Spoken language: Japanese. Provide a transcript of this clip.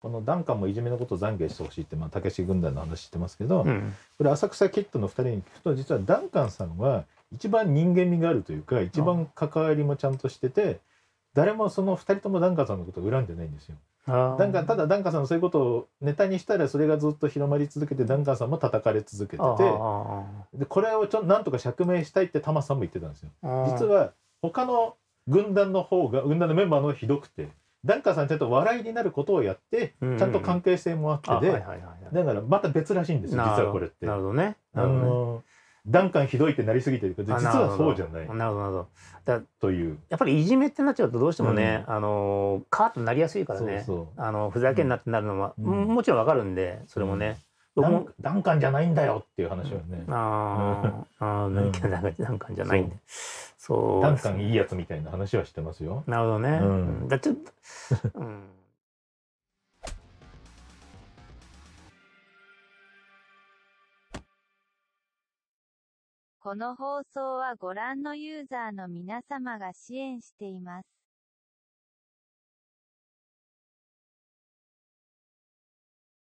このダンカンもいじめのことを懺悔してほしいって、ま志たけし軍団の話してますけど、うん、これ浅草キッドの2人に聞くと実はダンカンさんは一番人間味があるというか一番関わりもちゃんとしてて誰もその2人ともダンカンさんのことを恨んでないんですよ。ダンカンただダンカンさんのそういうことをネタにしたらそれがずっと広まり続けてダンカンさんも叩かれ続けててでこれをちょなんとか釈明したいってタマさんも言ってたんですよ。実は他の軍団の方が軍団のメンバーのひどくて。誰かさんちゃんと笑いになることをやって、うん、ちゃんと関係性もあってで、はいはい、だからまた別らしいんですよ実はこれって。なるほどね。あのダンカンひどいってなりすぎてるけど実はそうじゃない。なるほどなるほど。だというやっぱりいじめってなっちゃうとどうしてもね、うん、あのカーッとなりやすいからねあのふざけんなってなるのは、うん、もちろんわかるんでそれもね。ダンダンカンじゃないんだよっていう話はね。ああ、ダンカンじゃないんで。そう、ね、単いいやつみたいな話はしてますよなるほどね、うん、だちょっと、うんこの放送はご覧のユーザーの皆様が支援しています。